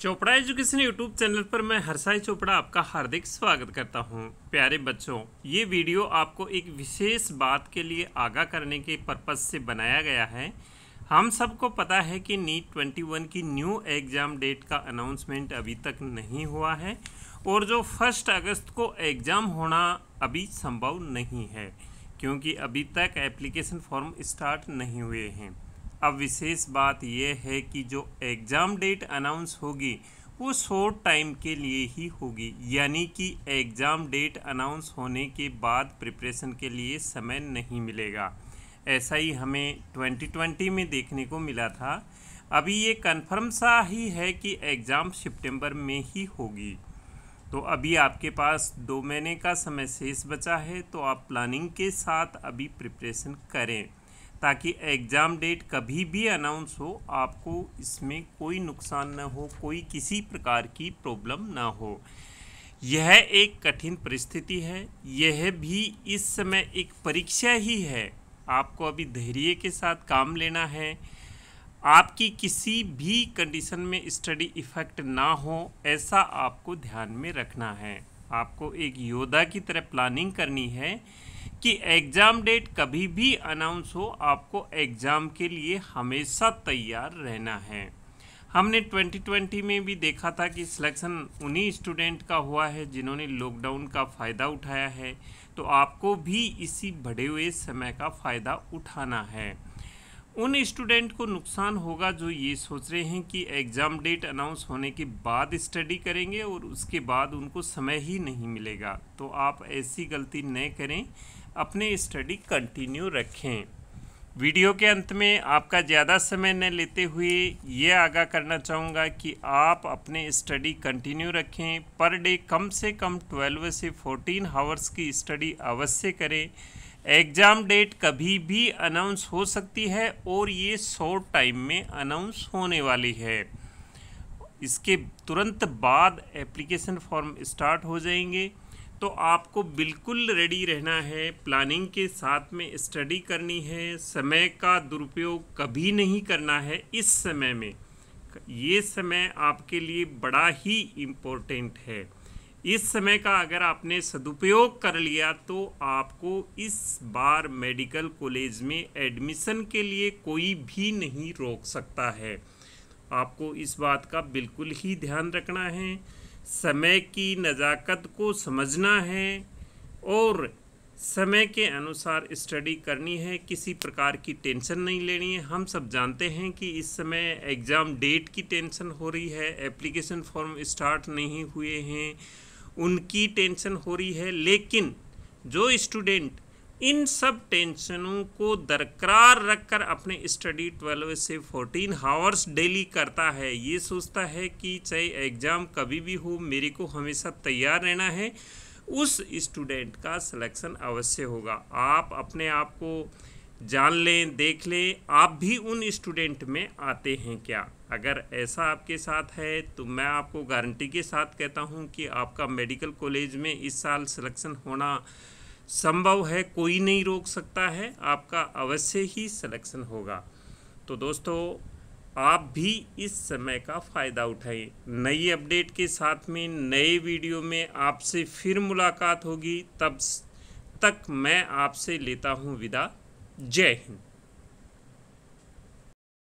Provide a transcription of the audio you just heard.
Chopra education YouTube channel पर मैं हरसाई चोपड़ा आपका हार्दिक स्वागत करता हूं। प्यारे बच्चों ये वीडियो आपको एक विशेष बात के लिए आगाह करने के पर्पज़ से बनाया गया है हम सबको पता है कि नीट वन की न्यू एग्ज़ाम डेट का अनाउंसमेंट अभी तक नहीं हुआ है और जो फर्स्ट अगस्त को एग्ज़ाम होना अभी संभव नहीं है क्योंकि अभी तक एप्लीकेशन फॉर्म स्टार्ट नहीं हुए हैं अब विशेष बात यह है कि जो एग्ज़ाम डेट अनाउंस होगी वो शॉर्ट टाइम के लिए ही होगी यानी कि एग्ज़ाम डेट अनाउंस होने के बाद प्रिपरेशन के लिए समय नहीं मिलेगा ऐसा ही हमें 2020 में देखने को मिला था अभी ये कन्फर्म सा ही है कि एग्ज़ाम सितंबर में ही होगी तो अभी आपके पास दो महीने का समय शेष बचा है तो आप प्लानिंग के साथ अभी प्रिपरेशन करें ताकि एग्ज़ाम डेट कभी भी अनाउंस हो आपको इसमें कोई नुकसान न हो कोई किसी प्रकार की प्रॉब्लम ना हो यह एक कठिन परिस्थिति है यह भी इस समय एक परीक्षा ही है आपको अभी धैर्य के साथ काम लेना है आपकी किसी भी कंडीशन में स्टडी इफ़ेक्ट ना हो ऐसा आपको ध्यान में रखना है आपको एक योद्धा की तरह प्लानिंग करनी है कि एग्ज़ाम डेट कभी भी अनाउंस हो आपको एग्ज़ाम के लिए हमेशा तैयार रहना है हमने 2020 में भी देखा था कि सिलेक्शन उन्हीं स्टूडेंट का हुआ है जिन्होंने लॉकडाउन का फ़ायदा उठाया है तो आपको भी इसी बढ़े हुए समय का फ़ायदा उठाना है उन स्टूडेंट को नुकसान होगा जो ये सोच रहे हैं कि एग्ज़ाम डेट अनाउंस होने के बाद स्टडी करेंगे और उसके बाद उनको समय ही नहीं मिलेगा तो आप ऐसी गलती न करें अपने स्टडी कंटिन्यू रखें वीडियो के अंत में आपका ज़्यादा समय न लेते हुए ये आगाह करना चाहूँगा कि आप अपने स्टडी कंटिन्यू रखें पर डे कम से कम ट्वेल्व से फोर्टीन हावर्स की स्टडी अवश्य करें एग्ज़ाम डेट कभी भी अनाउंस हो सकती है और ये शॉर्ट टाइम में अनाउंस होने वाली है इसके तुरंत बाद एप्लीकेशन फॉर्म स्टार्ट हो जाएंगे तो आपको बिल्कुल रेडी रहना है प्लानिंग के साथ में स्टडी करनी है समय का दुरुपयोग कभी नहीं करना है इस समय में ये समय आपके लिए बड़ा ही इम्पोर्टेंट है इस समय का अगर आपने सदुपयोग कर लिया तो आपको इस बार मेडिकल कॉलेज में एडमिशन के लिए कोई भी नहीं रोक सकता है आपको इस बात का बिल्कुल ही ध्यान रखना है समय की नज़ाकत को समझना है और समय के अनुसार स्टडी करनी है किसी प्रकार की टेंशन नहीं लेनी है हम सब जानते हैं कि इस समय एग्ज़ाम डेट की टेंशन हो रही है एप्लीकेशन फॉर्म स्टार्ट नहीं हुए हैं उनकी टेंशन हो रही है लेकिन जो स्टूडेंट इन सब टेंशनों को दरकरार रखकर अपने स्टडी 12 से 14 हावर्स डेली करता है ये सोचता है कि चाहे एग्ज़ाम कभी भी हो मेरे को हमेशा तैयार रहना है उस स्टूडेंट का सिलेक्शन अवश्य होगा आप अपने आप को जान लें देख लें आप भी उन स्टूडेंट में आते हैं क्या अगर ऐसा आपके साथ है तो मैं आपको गारंटी के साथ कहता हूं कि आपका मेडिकल कॉलेज में इस साल सिलेक्शन होना संभव है कोई नहीं रोक सकता है आपका अवश्य ही सिलेक्शन होगा तो दोस्तों आप भी इस समय का फ़ायदा उठाएं नई अपडेट के साथ में नए वीडियो में आपसे फिर मुलाकात होगी तब तक मैं आपसे लेता हूं विदा J.